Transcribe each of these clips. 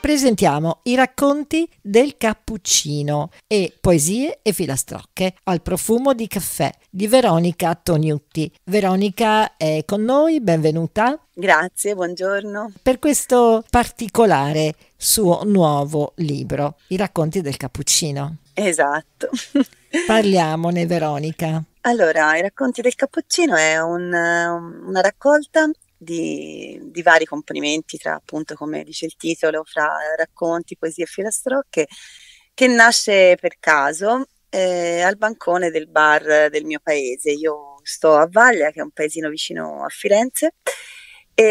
presentiamo i racconti del cappuccino e poesie e filastrocche al profumo di caffè di Veronica Toniutti. Veronica è con noi, benvenuta. Grazie, buongiorno. Per questo particolare suo nuovo libro, I racconti del cappuccino. Esatto. Parliamone Veronica. Allora, i racconti del cappuccino è un, um, una raccolta di, di, vari componimenti tra appunto, come dice il titolo, fra racconti, poesie e filastrocche, che nasce per caso eh, al bancone del bar del mio paese. Io sto a Vaglia, che è un paesino vicino a Firenze, e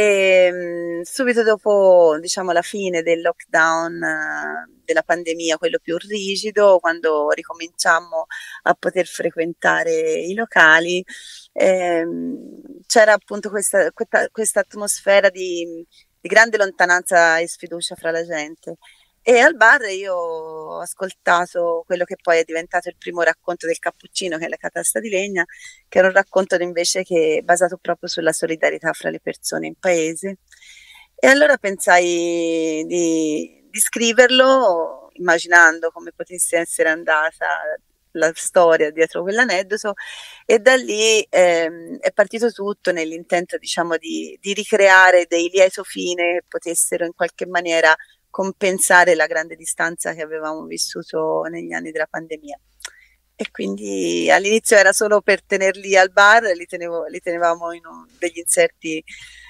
ehm, subito dopo, diciamo, la fine del lockdown eh, della pandemia, quello più rigido, quando ricominciammo a poter frequentare i locali, ehm, c'era appunto questa, questa, questa atmosfera di, di grande lontananza e sfiducia fra la gente. E al bar io ho ascoltato quello che poi è diventato il primo racconto del Cappuccino, che è la catasta di legna, che era un racconto invece che è basato proprio sulla solidarietà fra le persone in paese. E allora pensai di, di scriverlo immaginando come potesse essere andata la storia dietro quell'aneddoto e da lì ehm, è partito tutto nell'intento diciamo di, di, ricreare dei lieto fine che potessero in qualche maniera compensare la grande distanza che avevamo vissuto negli anni della pandemia. E quindi all'inizio era solo per tenerli al bar, li, tenevo, li tenevamo in un, degli inserti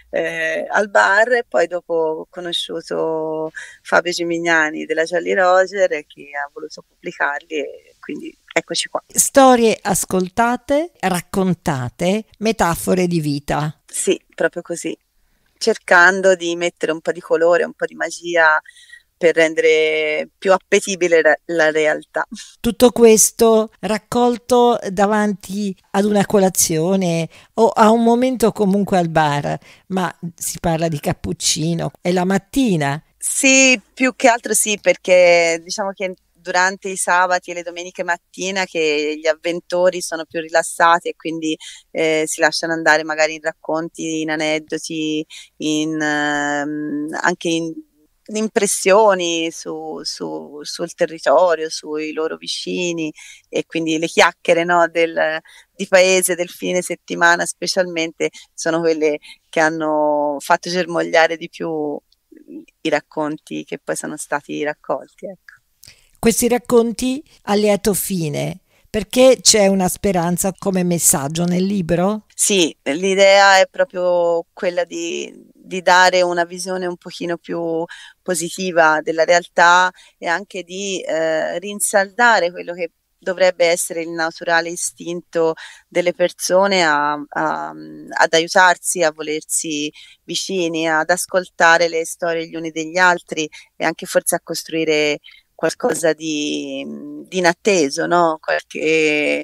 eh, al bar e poi dopo ho conosciuto Fabio Gimignani della Jolly Roger che ha voluto pubblicarli e quindi eccoci qua. Storie ascoltate, raccontate, metafore di vita. Sì, proprio così cercando di mettere un po' di colore, un po' di magia per rendere più appetibile la, realtà. Tutto questo raccolto davanti ad una colazione o a un momento comunque al bar, ma si parla di cappuccino, è la mattina. Sì, più che altro sì, perché diciamo che durante i sabati e le domeniche mattina che gli avventori sono più rilassati e quindi eh, si lasciano andare magari in racconti, in aneddoti, in, ehm, anche in impressioni su, su, sul territorio, sui loro vicini e quindi le chiacchiere no, del, di paese del fine settimana specialmente sono quelle che hanno fatto germogliare di più i racconti che poi sono stati raccolti. Ecco questi racconti a lieto fine. Perché c'è una speranza come messaggio nel libro? Sì, l'idea è proprio quella di, di dare una visione un pochino più positiva della realtà e anche di eh, rinsaldare quello che dovrebbe essere il naturale istinto delle persone a, a, ad aiutarsi, a volersi vicini, ad ascoltare le storie gli uni degli altri e anche forse a costruire qualcosa di, di inatteso, no? qualche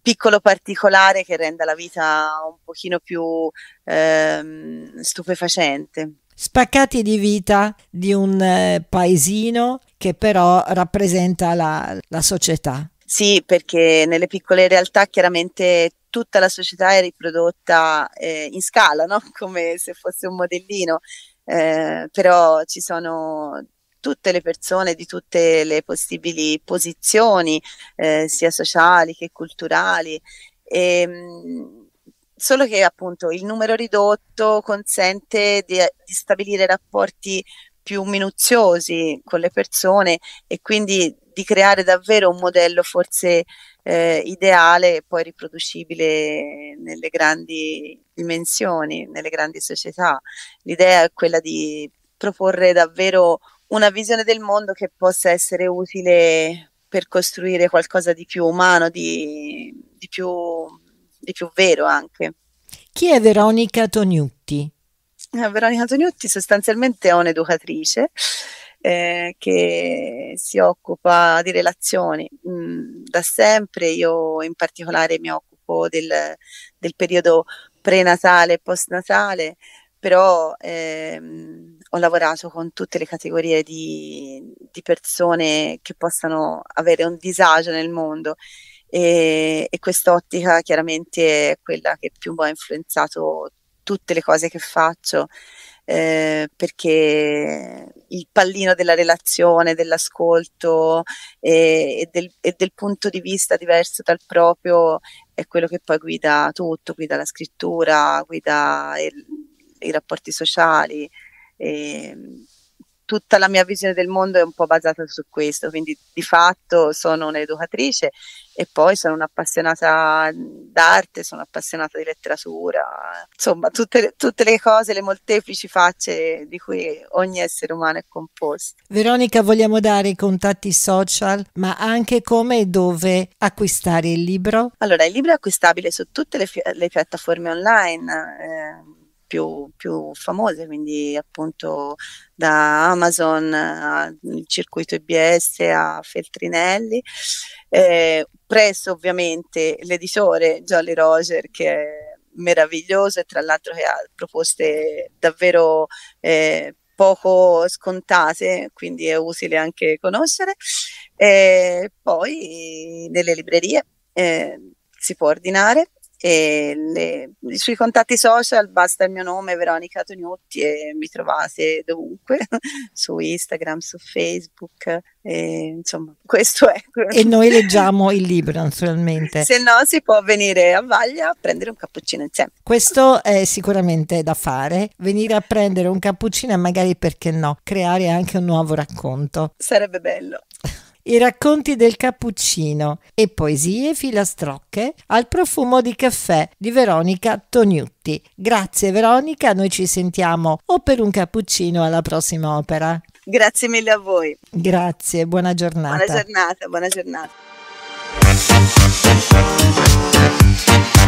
piccolo particolare che renda la vita un pochino più ehm, stupefacente. Spaccati di vita di un eh, paesino che però rappresenta la, la società. Sì, perché nelle piccole realtà chiaramente tutta la società è riprodotta eh, in scala, no? come se fosse un modellino, eh, però ci sono tutte le persone di tutte le possibili posizioni, eh, sia sociali che culturali. E, ehm, solo che appunto il numero ridotto consente di, di stabilire rapporti più minuziosi con le persone e quindi di creare davvero un modello forse eh, ideale e poi riproducibile nelle grandi dimensioni, nelle grandi società. L'idea è quella di proporre davvero una visione del mondo che possa essere utile per costruire qualcosa di più umano, di, di, più, di più, vero anche. Chi è Veronica Tognutti? Eh, Veronica Tognutti sostanzialmente è un'educatrice eh, che si occupa di relazioni mm, da sempre, io in particolare mi occupo del, del periodo prenatale e postnatale, però ehm, ho lavorato con tutte le categorie di, di persone che possano avere un disagio nel mondo e, e quest'ottica chiaramente è quella che più mi ha influenzato tutte le cose che faccio eh, perché il pallino della relazione, dell'ascolto e, e, del, e, del, punto di vista diverso dal proprio è quello che poi guida tutto, guida la scrittura, guida il, i rapporti sociali, e ehm, tutta la mia visione del mondo è un po' basata su questo, quindi di fatto sono un'educatrice e poi sono un'appassionata d'arte, sono appassionata di letteratura, insomma tutte, tutte, le cose, le molteplici facce di cui ogni essere umano è composto. Veronica, vogliamo dare i contatti social, ma anche come e dove acquistare il libro? Allora, il libro è acquistabile su tutte le, le piattaforme online. Eh più, più famose, quindi appunto da Amazon al eh, circuito IBS a Feltrinelli, eh, presso ovviamente l'editore Jolly Roger che è meraviglioso e tra l'altro che ha proposte davvero eh, poco scontate, quindi è utile anche conoscere. E poi nelle librerie eh, si può ordinare le, sui contatti social basta il mio nome Veronica Tognotti e mi trovate dovunque su Instagram, su Facebook e, insomma questo è e noi leggiamo il libro naturalmente se no si può venire a Vaglia a prendere un cappuccino insieme questo è sicuramente da fare venire a prendere un cappuccino e magari perché no creare anche un nuovo racconto sarebbe bello i racconti del cappuccino e poesie filastrocche al profumo di caffè di Veronica Toniutti. Grazie Veronica, noi ci sentiamo o per un cappuccino alla prossima opera. Grazie mille a voi. Grazie, buona giornata. Buona giornata, buona giornata.